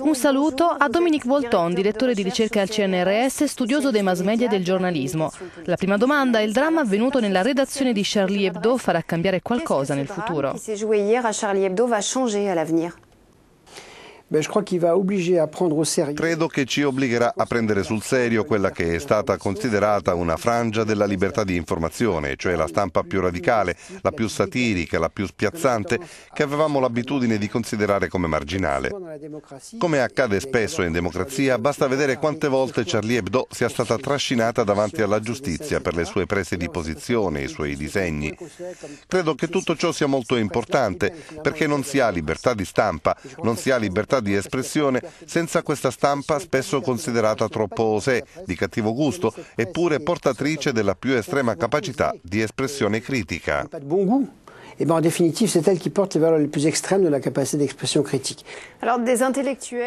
Un saluto a Dominique Volton, direttore di ricerca al CNRS, studioso dei mass media e del giornalismo. La prima domanda, è il dramma avvenuto nella redazione di Charlie Hebdo farà cambiare qualcosa nel futuro? Charlie Hebdo va Credo che ci obbligherà a prendere sul serio quella che è stata considerata una frangia della libertà di informazione, cioè la stampa più radicale, la più satirica, la più spiazzante, che avevamo l'abitudine di considerare come marginale. Come accade spesso in democrazia, basta vedere quante volte Charlie Hebdo sia stata trascinata davanti alla giustizia per le sue prese di posizione, i suoi disegni. Credo che tutto ciò sia molto importante perché non si ha libertà di stampa, non si ha libertà di di espressione senza questa stampa spesso considerata troppo osè, di cattivo gusto, eppure portatrice della più estrema capacità di espressione critica. Eh bien, en définitive, c'est elle qui porte les valeurs les plus extrêmes de la capacité d'expression critique.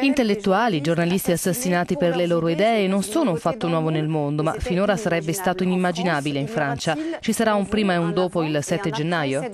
Intellettuali, giornalisti assassinati per le loro idee non sono un fatto nuovo nel mondo, ma finora sarebbe stato inimmaginabile in Francia. Ci sarà un prima e un dopo il 7 gennaio?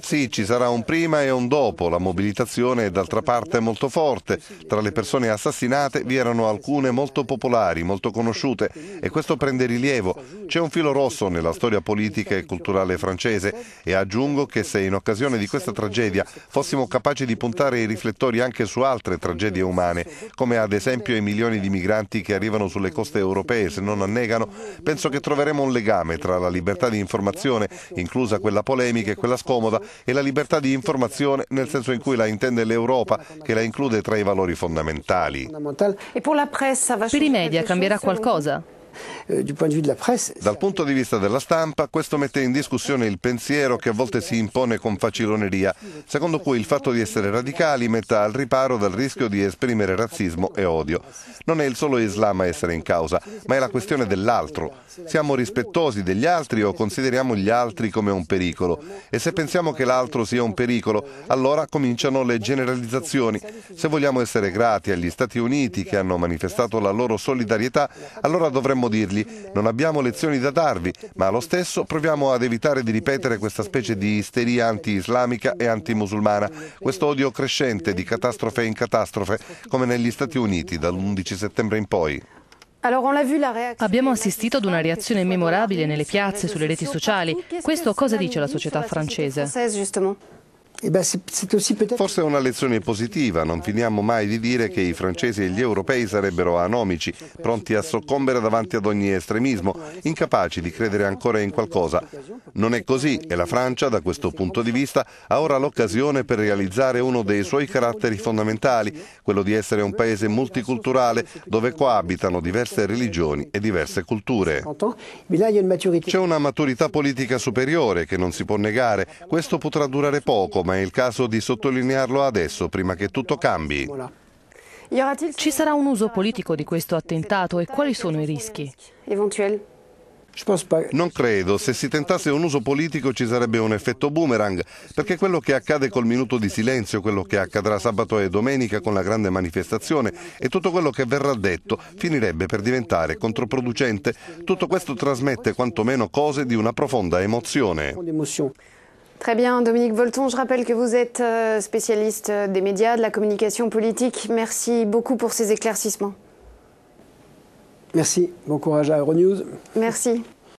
Sì, ci sarà un prima e un dopo, la mobilitazione è d'altra parte molto forte, tra le persone assassinate vi erano alcune molto popolari, molto conosciute e questo prende rilievo, c'è un filo rosso nella storia politica e culturale francese e aggiungo che se in occasione di questa tragedia fossimo capaci di puntare i riflettori anche su altre tragedie umane, come ad esempio i milioni di migranti che arrivano sulle coste europee se non annegano, penso che troveremo un legame tra la libertà di informazione, inclusa quella polemica, polemiche e quella scomoda e la libertà di informazione nel senso in cui la intende l'Europa, che la include tra i valori fondamentali. Per i media cambierà qualcosa? Eh, dal punto di vista della stampa, questo mette in discussione il pensiero che a volte si impone con faciloneria, secondo cui il fatto di essere radicali metta al riparo dal rischio di esprimere razzismo e odio. Non è il solo Islam a essere in causa, ma è la questione dell'altro. Siamo rispettosi degli altri o consideriamo gli altri come un pericolo? E se pensiamo che l'altro sia un pericolo, allora cominciano le generalizzazioni. Se vogliamo essere grati agli Stati Uniti che hanno manifestato la loro solidarietà, allora dovremmo potremmo dirgli non abbiamo lezioni da darvi, ma allo stesso proviamo ad evitare di ripetere questa specie di isteria anti-islamica e anti-musulmana, questo odio crescente di catastrofe in catastrofe, come negli Stati Uniti dall'11 settembre in poi. Abbiamo assistito ad una reazione memorabile nelle piazze, sulle reti sociali. Questo cosa dice la società francese? Eh ben, Forse è una lezione positiva, non finiamo mai di dire che i francesi e gli europei sarebbero anomici, pronti a soccombere davanti ad ogni estremismo, incapaci di credere ancora in qualcosa. Non è così e la Francia, da questo punto di vista, ha ora l'occasione per realizzare uno dei suoi caratteri fondamentali, quello di essere un paese multiculturale dove coabitano diverse religioni e diverse culture. C'è una maturità politica superiore che non si può negare, questo potrà durare poco, ma è il caso di sottolinearlo adesso, prima che tutto cambi. Ci sarà un uso politico di questo attentato e quali sono i rischi? Non credo, se si tentasse un uso politico ci sarebbe un effetto boomerang, perché quello che accade col minuto di silenzio, quello che accadrà sabato e domenica con la grande manifestazione e tutto quello che verrà detto finirebbe per diventare controproducente. Tutto questo trasmette quantomeno cose di una profonda emozione. Très bien, Dominique Volton, je rappelle que vous êtes euh, spécialiste euh, des médias, de la communication politique. Merci beaucoup pour ces éclaircissements. Merci, bon courage à Euronews. Merci.